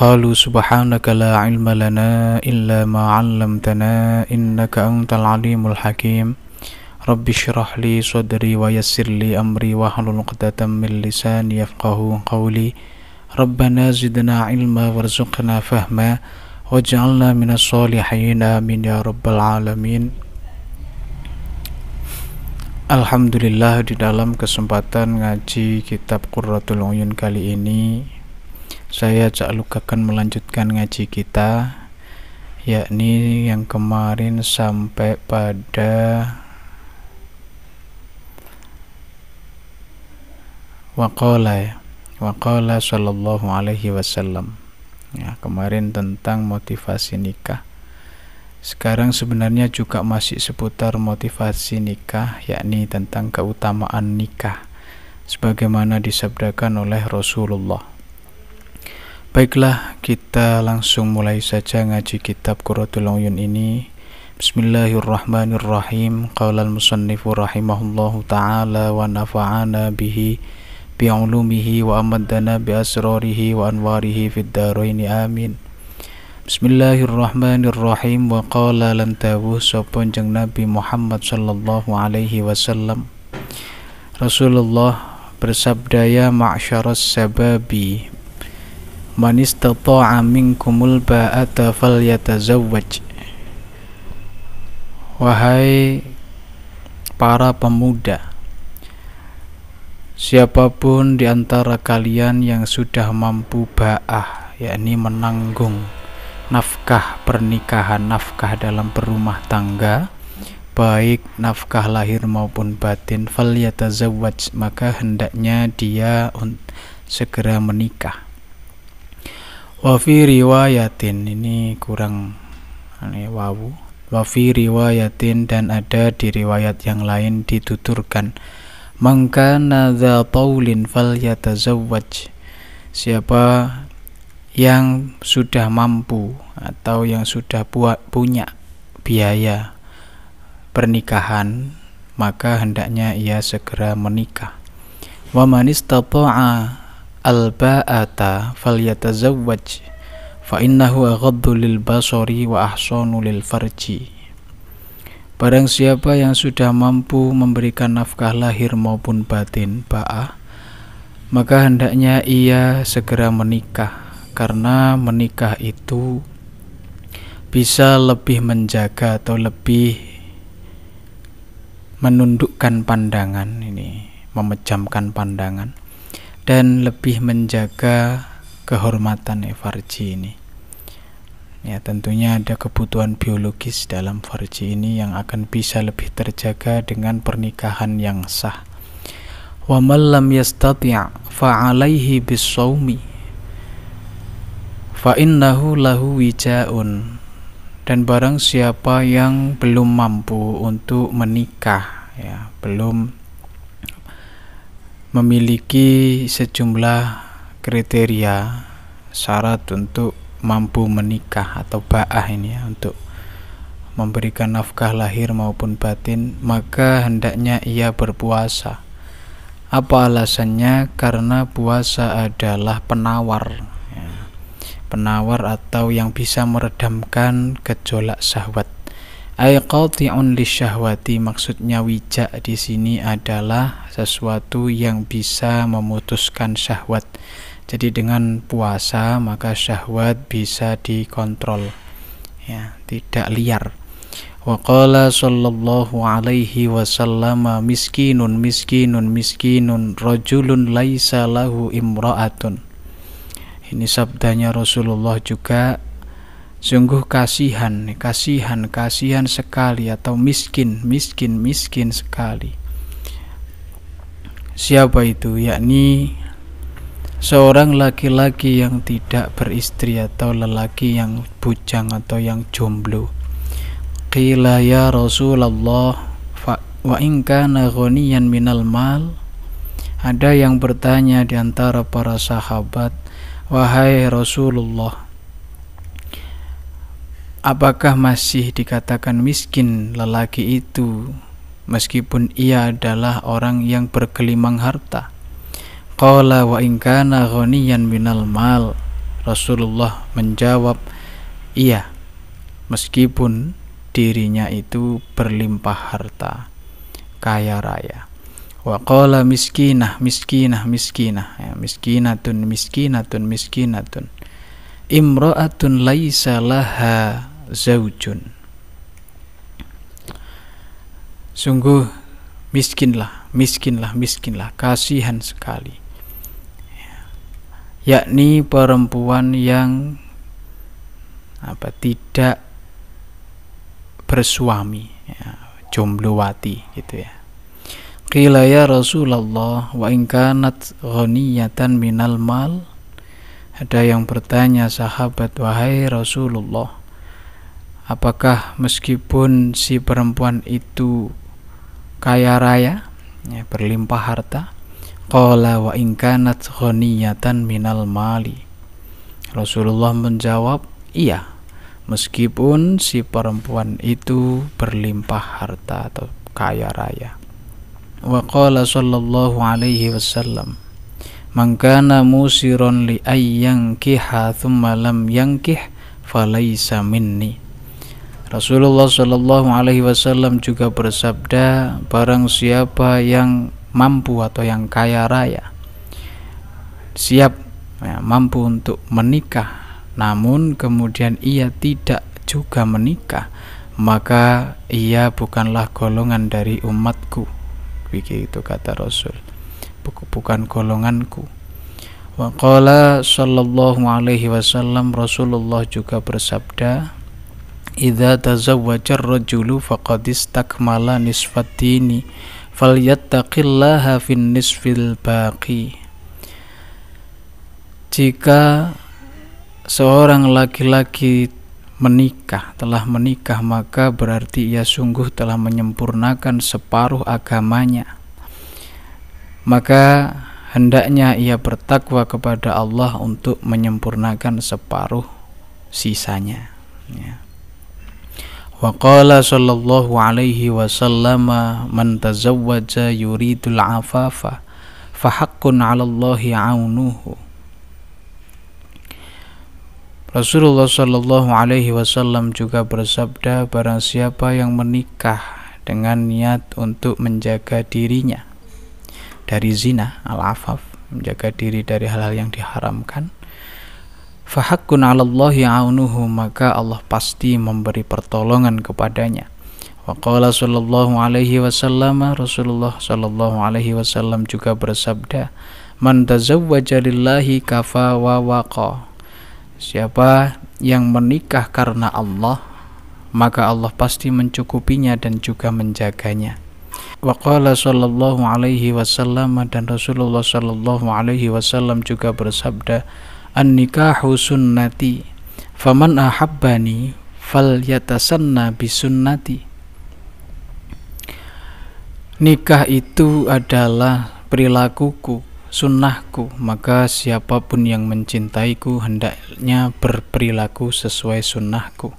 قالوا سبحانك لا علم لنا إلا ما علمتنا إنك أنت العليم الحكيم رب اشرح لي صدري ويسر لي أمري واحلل عقدة من لساني يفقه قولي ربنا زدنا علما وارزقنا فهما واجعلنا من الصالحين آمين يا رب العالمين Alhamdulillah di dalam kesempatan ngaji kitab Qurratul Uyun kali ini saya Cak Luka akan melanjutkan ngaji kita yakni yang kemarin sampai pada waqala ya waqala sallallahu alaihi wasallam ya kemarin tentang motivasi nikah sekarang sebenarnya juga masih seputar motivasi nikah yakni tentang keutamaan nikah sebagaimana disabdakan oleh Rasulullah Baiklah, kita langsung mulai saja ngaji kitab Qurratul Uyun ini. Bismillahirrahmanirrahim. Qala al-musannifu rahimahullahu taala wa nafa'ana bihi bi ulumihi wa amaddana bi asrarihi wa anwarihi fid dharain amin. Bismillahirrahmanirrahim wa qala lan tawuh sapa Nabi Muhammad sallallahu alaihi wasallam. Rasulullah bersabda ya ma'syaras sababi Manis man istata'a minkumul yata falyatazawwaj wahai para pemuda siapapun di antara kalian yang sudah mampu ba'ah yakni menanggung nafkah pernikahan nafkah dalam perumah tangga baik nafkah lahir maupun batin fal yata falyatazawwaj maka hendaknya dia segera menikah wafi riwayatin ini kurang ini wawu wafi riwayatin dan ada di riwayat yang lain dituturkan Maka nada taulin fal yatazawwaj siapa yang sudah mampu atau yang sudah buat punya biaya pernikahan maka hendaknya ia segera menikah wa man Alba'ata baata falyatazawwaj fa innahu aghaddu lil basari wa ahsanu lil farji Barang siapa yang sudah mampu memberikan nafkah lahir maupun batin ba'ah maka hendaknya ia segera menikah karena menikah itu bisa lebih menjaga atau lebih menundukkan pandangan ini memejamkan pandangan dan lebih menjaga kehormatan FRG ini. Ya, tentunya ada kebutuhan biologis dalam farji ini yang akan bisa lebih terjaga dengan pernikahan yang sah. Wa man lam yastati' fa 'alaihi bis fa innahu lahu wija'un. Dan barang siapa yang belum mampu untuk menikah, ya, belum memiliki sejumlah kriteria syarat untuk mampu menikah atau ba'ah ini ya untuk memberikan nafkah lahir maupun batin maka hendaknya ia berpuasa apa alasannya karena puasa adalah penawar ya. penawar atau yang bisa meredamkan gejolak syahwat Aiqati'un qati'un lisyahwati maksudnya wijak di sini adalah sesuatu yang bisa memutuskan syahwat. Jadi dengan puasa maka syahwat bisa dikontrol. Ya, tidak liar. Wa qala sallallahu alaihi wasallam miskinun miskinun miskinun rajulun laisa lahu imra'atun. Ini sabdanya Rasulullah juga Sungguh kasihan, kasihan, kasihan sekali atau miskin, miskin, miskin sekali. Siapa itu? Yakni seorang laki-laki yang tidak beristri atau lelaki yang bujang atau yang jomblo. Qila ya Rasulullah wa in kana ghaniyan minal mal ada yang bertanya di antara para sahabat, "Wahai Rasulullah, Apakah masih dikatakan miskin lelaki itu meskipun ia adalah orang yang berkelimang harta? Qala wa in kana ghaniyan minal mal. Rasulullah menjawab, "Iya, meskipun dirinya itu berlimpah harta, kaya raya." Wa qala miskinah miskinah miskinah ya, miskinatun miskinatun miskinatun imra'atun laisa laha zaujun sungguh miskinlah miskinlah miskinlah kasihan sekali yakni perempuan yang apa tidak bersuami ya, wati gitu ya Qila ya Rasulullah wa in kanat ghaniyatan minal mal ada yang bertanya sahabat wahai Rasulullah apakah meskipun si perempuan itu kaya raya ya, berlimpah harta qala wa in kanat ghaniyatan minal mali Rasulullah menjawab iya meskipun si perempuan itu berlimpah harta atau kaya raya wa qala sallallahu alaihi wasallam man kana musiron li ayyankiha thumma lam yankih falaysa minni Rasulullah Shallallahu Alaihi Wasallam juga bersabda, barang siapa yang mampu atau yang kaya raya siap ya, mampu untuk menikah, namun kemudian ia tidak juga menikah, maka ia bukanlah golongan dari umatku. Begitu kata Rasul, bukan golonganku. Waqala sallallahu alaihi wasallam Rasulullah juga bersabda idza tazawwaja ar-rajulu faqad istakmala nisfatini falyattaqillaha fin nisfil baqi jika seorang laki-laki menikah telah menikah maka berarti ia sungguh telah menyempurnakan separuh agamanya maka hendaknya ia bertakwa kepada Allah untuk menyempurnakan separuh sisanya. Ya. Waqala sallallahu alaihi wasallama man tazawwaja yuridul afafa fahaqqun 'ala Allahi aunuhu. Rasulullah sallallahu alaihi wasallam juga bersabda barang siapa yang menikah dengan niat untuk menjaga dirinya dari zina al-afaf, menjaga diri dari hal-hal yang diharamkan, Fahakun alallahi aunuhu maka Allah pasti memberi pertolongan kepadanya. Waqala sallallahu alaihi wasallam Rasulullah sallallahu alaihi wasallam juga bersabda Man tazawwaja lillahi kafa wa waqa Siapa yang menikah karena Allah maka Allah pasti mencukupinya dan juga menjaganya. Waqala sallallahu alaihi wasallam dan Rasulullah sallallahu alaihi wasallam juga bersabda an-nikahu sunnati faman ahabbani yatasanna bisunnati nikah itu adalah perilakuku sunnahku maka siapapun yang mencintaiku hendaknya berperilaku sesuai sunnahku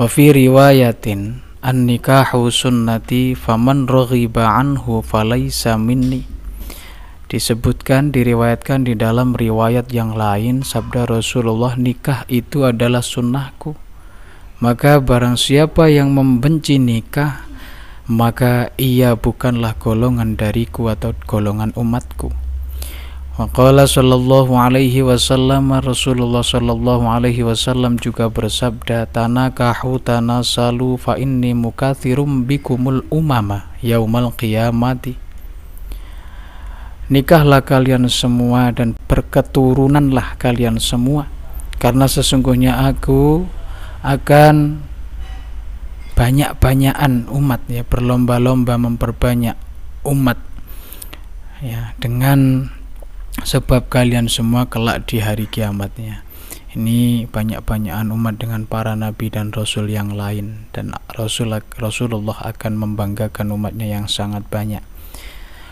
wa fi riwayatin an nikahu sunnati faman rughiba anhu falaysa minni Disebutkan diriwayatkan di dalam riwayat yang lain sabda Rasulullah nikah itu adalah sunnahku. Maka barang siapa yang membenci nikah maka ia bukanlah golongan dariku atau golongan umatku. Waqala sallallahu alaihi wasallam Rasulullah sallallahu alaihi wasallam juga bersabda tanakahu tanasalu fa inni mukathirum bikumul umama yaumal qiyamati nikahlah kalian semua dan berketurunanlah kalian semua karena sesungguhnya aku akan banyak-banyakan umat ya berlomba-lomba memperbanyak umat ya dengan sebab kalian semua kelak di hari kiamatnya ini banyak-banyakan umat dengan para nabi dan rasul yang lain dan rasul Rasulullah akan membanggakan umatnya yang sangat banyak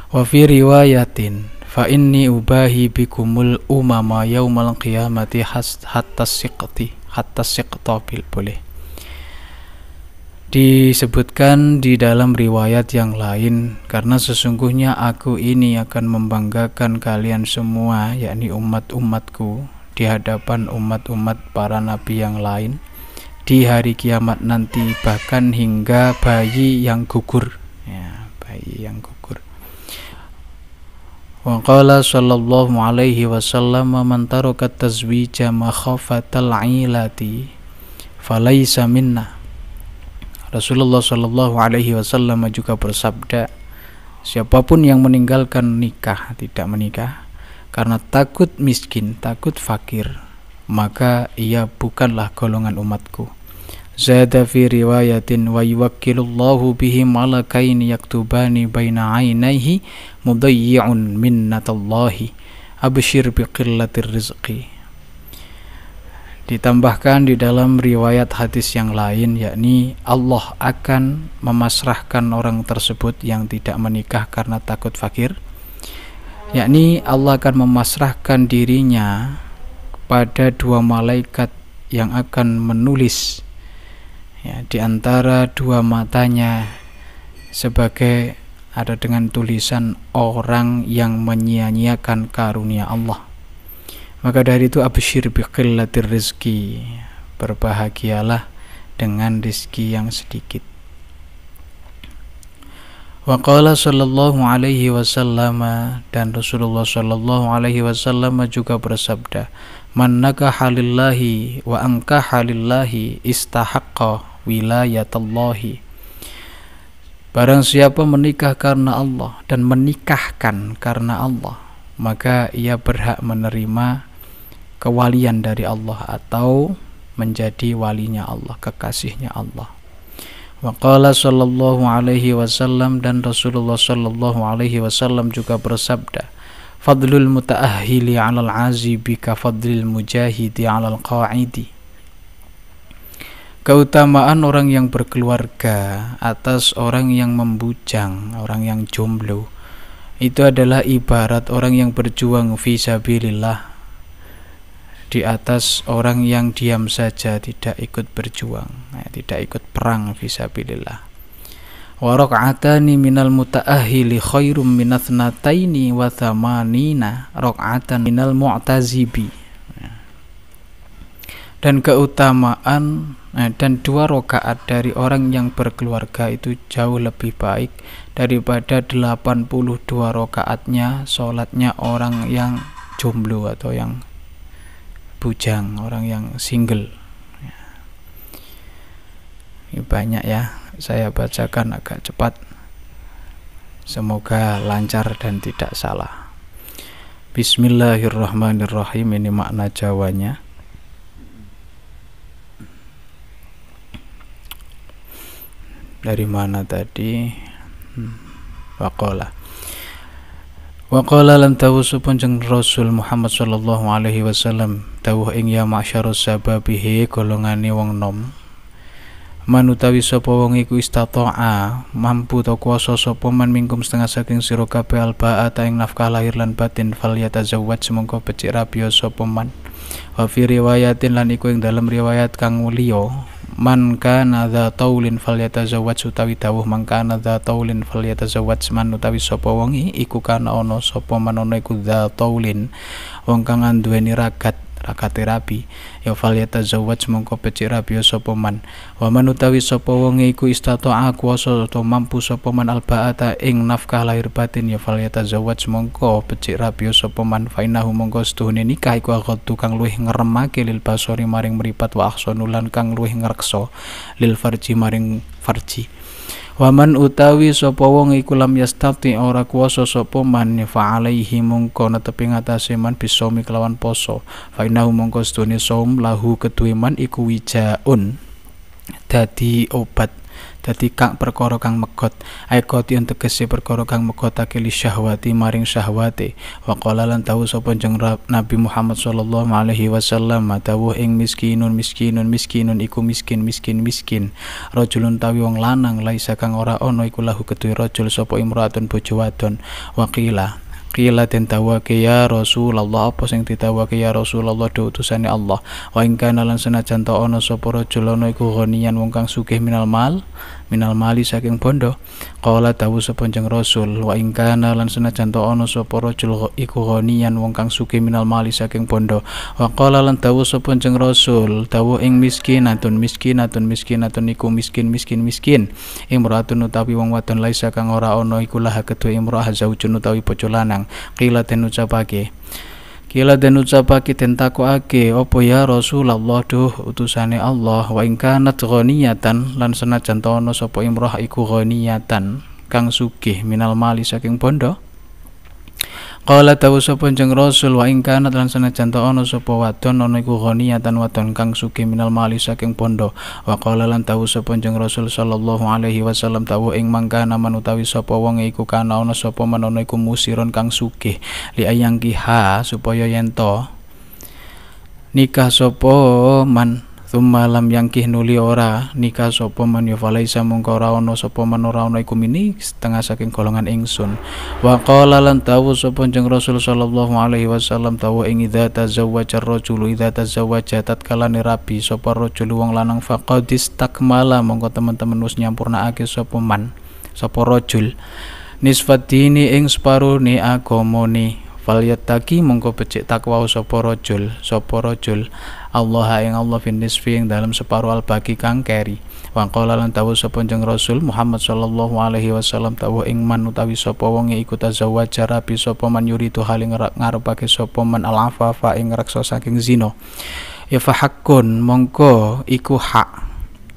Wa fi riwayatin fa inni ubahi bikumul umama yaumal qiyamati hatta siqti hatta bil boleh disebutkan di dalam riwayat yang lain karena sesungguhnya aku ini akan membanggakan kalian semua yakni umat-umatku di hadapan umat-umat para nabi yang lain di hari kiamat nanti bahkan hingga bayi yang gugur ya bayi yang gugur Wa qala sallallahu alaihi wasallam man taraka tazwija makhafatal ilati falaysa minna. Rasulullah sallallahu alaihi wasallam juga bersabda, siapapun yang meninggalkan nikah tidak menikah karena takut miskin, takut fakir, maka ia bukanlah golongan umatku. زاد في رواية ويوكل الله به ملكين يكتبان بين عينيه مضيع منة الله أبشر بقلة الرزق Ditambahkan di dalam riwayat hadis yang lain yakni Allah akan memasrahkan orang tersebut yang tidak menikah karena takut fakir yakni Allah akan memasrahkan dirinya pada dua malaikat yang akan menulis ya, di antara dua matanya sebagai ada dengan tulisan orang yang menyia-nyiakan karunia Allah. Maka dari itu abshir biqillatir rizki. Berbahagialah dengan rizki yang sedikit. Wa qala sallallahu alaihi wasallam dan Rasulullah sallallahu alaihi wasallam juga bersabda, "Man nakaha lillahi wa ankaha lillahi istahaqqa wilayatullahi Barang siapa menikah karena Allah dan menikahkan karena Allah maka ia berhak menerima kewalian dari Allah atau menjadi walinya Allah kekasihnya Allah Waqala sallallahu alaihi wasallam dan Rasulullah sallallahu alaihi wasallam juga bersabda Fadlul mutaahhili 'alal azibi ka fadlil mujahidi 'alal qa'idi keutamaan orang yang berkeluarga atas orang yang membujang, orang yang jomblo. Itu adalah ibarat orang yang berjuang visabilillah di atas orang yang diam saja tidak ikut berjuang, ya, tidak ikut perang visabilillah. Warokatani minal mutaahili khairum minatnataini wa rokatan minal mu'tazibi dan keutamaan eh, dan dua rokaat dari orang yang berkeluarga itu jauh lebih baik daripada 82 rokaatnya sholatnya orang yang jomblo atau yang bujang orang yang single ya. ini banyak ya saya bacakan agak cepat semoga lancar dan tidak salah Bismillahirrahmanirrahim ini makna Jawanya dari mana tadi hmm, Wakola wakola Waqala lam tawusu Rasul Muhammad sallallahu alaihi wasallam tawuh ing ya masyarus sababihi golongane wong nom man utawi wong iku istata'a mampu ta kuasa sapa man mingkum setengah saking sira kabeh alba'ata ing nafkah lahir lan batin fal yatazawwaj semengko becik rabiya sapa man wa riwayatin lan iku ing dalam riwayat kang mulia man kana taulin falyatazawwaj utawi dawuh man kana dza taulin falyatazawwaj man utawi sapa wongi iku kana ana sapa man iku taulin wong kang anduweni ragat rakaate rabi ya fal yatazawwaj mongko becik rabi sapa ya man waman utawi sapa wonge iku istata'a mampu sapa man albaata ing nafkah lahir batin ya fal yatazawwaj mongko becik rabi sapa ya man fa innahu mongko setuhune nikah iku aghaddu kang luwih ngremake lil basori maring mripat wa ahsanulan kang luwih ngrekso lil farji maring farji Waman utawi sapa wong iku lam yastati ora kuwasa sapa man fa alaihi mungko netepi ngatasé man bisomi kelawan poso. Fa innahu mungko sedune saum lahu keduwe man iku wijaun dadi obat dadi kang perkara kang megot aikoti tegese perkara kang megotake li syahwati maring syahwate wa lan tahu sapa jeng Nabi Muhammad sallallahu alaihi wasallam tawu ing miskinun miskinun miskinun iku miskin miskin miskin rajulun tawi wong lanang laisa kang ora ono iku lahu kedue rajul sapa imraatun bojo wadon waqila qila den tawake ya Rasulullah apa sing ditawake ya Rasulullah do utusane Allah wa ing kana lan senajan ta ana sapa rajul ana iku ghaniyan wong kang sugih minal mal minal mali saking bondo qala tawu sepanjang rasul wa ingkana lan senajan to ono sapa rajul iku ghaniyan wong kang sugih minal mali saking bondo wa qala lan tawu sepanjang rasul tawu ing atun miskin atun iku miskin miskin miskin imratun utawi wong wadon laisa kang ora ono iku lah kedue imrah zaujun utawi bojo lanang qila den ucapake Kila den ucapake tentaku ake apa ya Rasulullah duh utusane Allah wa ing kanat ghaniyatan lan senajan ta sapa imrah iku ghaniyatan kang sugih minal mali saking bondo Qala tawu sapa jeng Rasul wa ing kana lan sanajan ta ana sapa wadon ana iku ghaniyatan wadon kang sugih minal mali saking pondo wa qala lan tawu sapa jeng Rasul sallallahu alaihi wasallam tawu ing mangkana man utawi sapa wong iku kana ana sapa man ana iku musiron kang sugih li ayang kiha supaya yen to nikah sapa man Thumma lam kih nuli ora nika sapa man ya falaisa mungko ora ana sapa man ora ana iku mini setengah saking golongan ingsun. Wa qala lan tawu sapa jeneng Rasul sallallahu alaihi wasallam tawu ing idza tazawwaja rajulu idza tazawwaja tatkala rabi sapa rajul wong lanang faqadis takmala mongko teman-teman wis nyampurnakake sapa man sapa rajul nisfat dini ing separuh ni agama ni Falyattaqi mongko becik takwa sapa rajul, sapa rajul Allah ing Allah fin nisfi ing dalam separuh al bagi kang keri. Wangkala lan tawu sapa jeneng Rasul Muhammad sallallahu alaihi wasallam tawu ing man utawi sapa wonge iku tazawwaj rabi sapa man yuridu haling ngarepake sapa man al-afafa ing reksa saking zina. Ya hakun mongko iku hak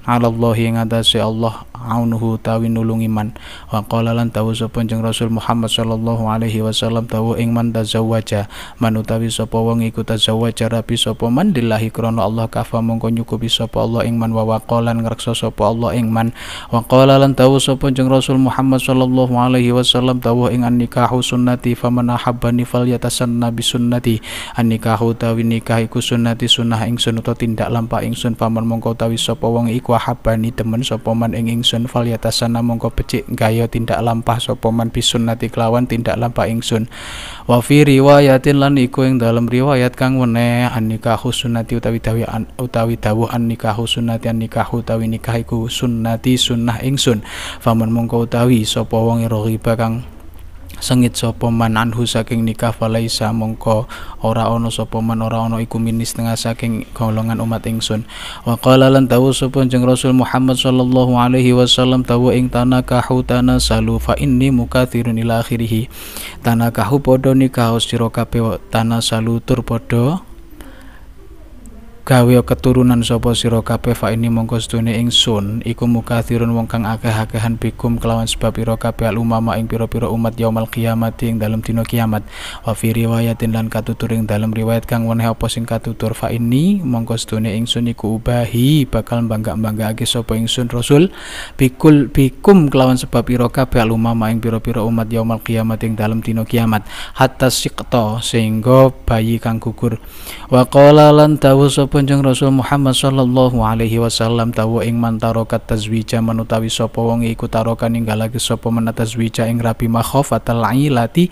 Allah ing si Allah aunuhu tawi nulungi man wa qala lan tawu sapa jeneng Rasul Muhammad sallallahu alaihi wasallam tawu ing man tazawwaja man utawi sapa wong iku tazawwaja rabi sapa man dillahi krana Allah kafa mongko nyukupi sapa Allah ing man wa waqalan ngreksa sapa Allah ing man wa qala lan tawu sapa jeneng Rasul Muhammad sallallahu alaihi wasallam tawu ing an nikahu sunnati faman ahabbani falyatasanna bi sunnati an nikahu tawi nikah iku sunnati sunnah ingsun utawa tindak lampah ingsun faman mongko tawi sapa wong iku ahabbani demen sapa man ing ingsun ingsun falyatasana mongko becik gaya tindak lampah sapa man nati kelawan tindak lampah ingsun wa fi riwayatin lan iku ing dalam riwayat kang weneh annikahu sunnati utawi an utawi dawuh annikahu sunnati annikahu utawi nikah iku sunnati sunnah ingsun faman mongko utawi sapa wong rohiba kang sengit sapa man anhu saking nikah falaisa mongko ora ono sapa man ora ono iku minis tengah saking golongan umat ingsun wa qala lan tawu sapa jeng Rasul Muhammad sallallahu alaihi wasallam tawu ing tanah kahu tanah salu fa inni mukathirun ila akhirih tanah kahu padha nikah sira kabeh tanah salu tur padha gawe keturunan sapa sira kabeh fa ini mongko sedune ingsun iku tirun wong kang akeh-akehan bikum kelawan sebab ira kabeh umama ing pira-pira umat yaumul kiamat ing dalam tino kiamat wa fi riwayatin lan katutur ing dalam riwayat kang weneh apa sing katutur fa ini mongko sedune sun iku ubahi bakal bangga-banggake sapa ingsun rasul bikul bikum kelawan sebab ira kabeh umama ing pira-pira umat yaumul kiamat ing dalam tino kiamat hatta sikto sehingga bayi kang gugur wa qala lan dawuh Panjang Rasul Muhammad sallallahu alaihi wasallam tahu ing mantarokat tazwija manutawi sapa wong iku taroka ninggalake sapa menatazwija ing rabi makhaf atal ilati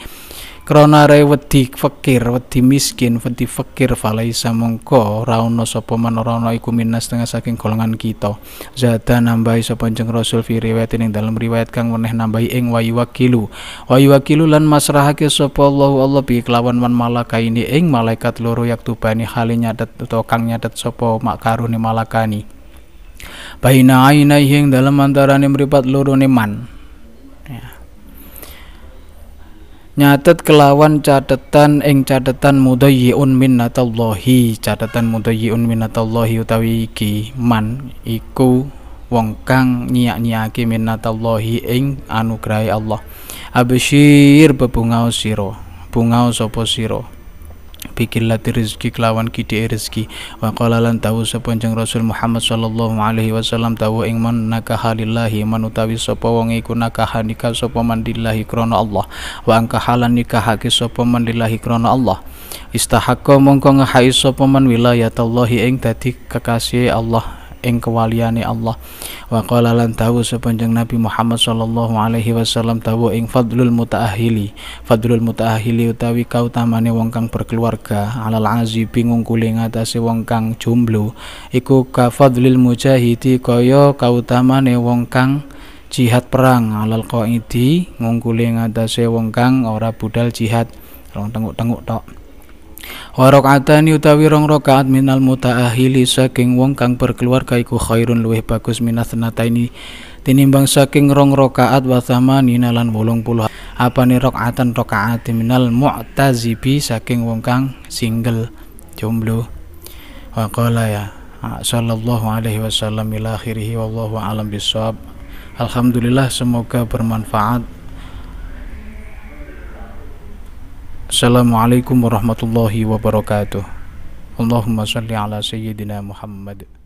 krona re wedi fakir wedi miskin wedi fakir falaisa samongko. rauno sopo sapa rauno iku minas tengah saking golongan kita zada nambahi sopo jeng rasul fi riwayat ini dalam riwayat kang meneh nambahi ing wayu wakilu wayu wakilu lan masrahake sopo Allahu Allah bi kelawan man ini ing malaikat loro tubani halinya dat atau kang dat sapa makaruni malakani baina aina ing dalam antarane mripat loro man ya nyatet kelawan catatan ing catatan mudayyi'un minnatallahi catatan mudayyi'un minnatallahi utawi iki man iku wong kang nyiak-nyiaki minnatallahi ing anugrahe Allah absyir bebungau siro bungau sopo siro fi qillati rizki kelawan kidhike rezeki wa qala lan tahu sapa Rasul Muhammad sallallahu alaihi wasallam tahu ing man nakahalillahi man utawi sapa wong iku nakahan nikah sapa mandillahi krana Allah wa angkahalan nikahake sapa mandillahi krana Allah istahaqqa mongko ngahai sapa man wilayatallahi ing dadi kekasih Allah ing kewaliane Allah wa qala lan tahu sepanjang Nabi Muhammad sallallahu alaihi wasallam tahu ing fadlul mutaahili fadlul mutaahili utawi kautamane wong kang berkeluarga alal bingung ngungkuli ngatasé wong kang jomblo iku ka fadlil mujahidi kaya kautamane wong kang jihad perang alal qaidi ngungkuli ngatasé wong kang ora budal jihad rong tenguk-tenguk tok Warok rakaatani utawi rong rokaat minal mutaahili saking wong kang berkeluarga iku khairun luwih bagus senata ini tinimbang saking rong ninalan wolong puluh apa nih rok atan rokaat minal mu'tazibi saking wong kang single jomblo wakola ya sallallahu alaihi wasallam ila wallahu alam bisawab Alhamdulillah semoga bermanfaat Assalamualaikum warahmatullahi wabarakatuh. Allahumma salli ala sayyidina Muhammad.